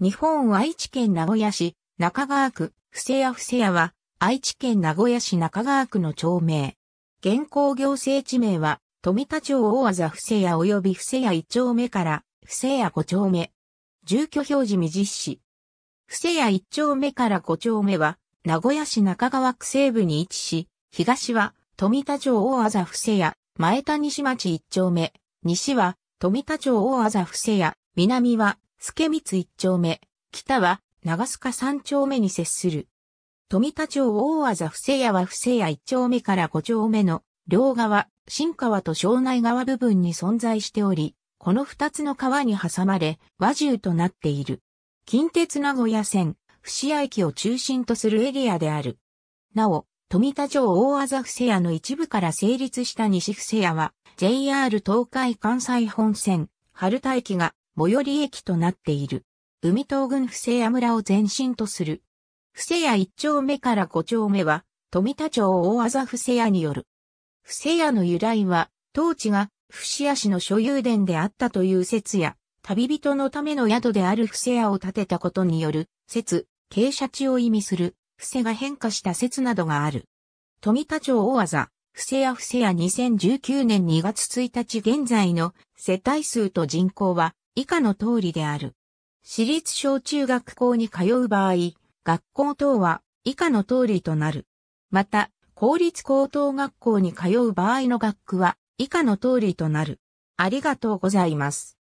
日本愛知県名古屋市中川区、布施屋布施屋は、愛知県名古屋市中川区の町名。現行行政地名は、富田町大技布施屋及び布施屋1丁目から、布施屋5丁目。住居表示未実施。布施屋1丁目から5丁目は、名古屋市中川区西部に位置し、東は、富田町大技布施屋、前田西町1丁目、西は、富田町大技布施屋、南は、助光一丁目、北は長須賀三丁目に接する。富田町大技伏屋は伏屋一丁目から五丁目の両側、新川と庄内川部分に存在しており、この二つの川に挟まれ、和重となっている。近鉄名古屋線、伏屋駅を中心とするエリアである。なお、富田町大技伏屋の一部から成立した西伏屋は、JR 東海関西本線、春田駅が最寄り駅となっている。海東郡布施屋村を前身とする。布施屋一丁目から五丁目は、富田町大技布施屋による。布施屋の由来は、当地が布施屋の所有殿であったという説や、旅人のための宿である布施屋を建てたことによる説、傾斜地を意味する布施が変化した説などがある。富田町大技、布施屋布施屋2019年2月1日現在の世帯数と人口は、以下の通りである。私立小中学校に通う場合、学校等は以下の通りとなる。また、公立高等学校に通う場合の学区は以下の通りとなる。ありがとうございます。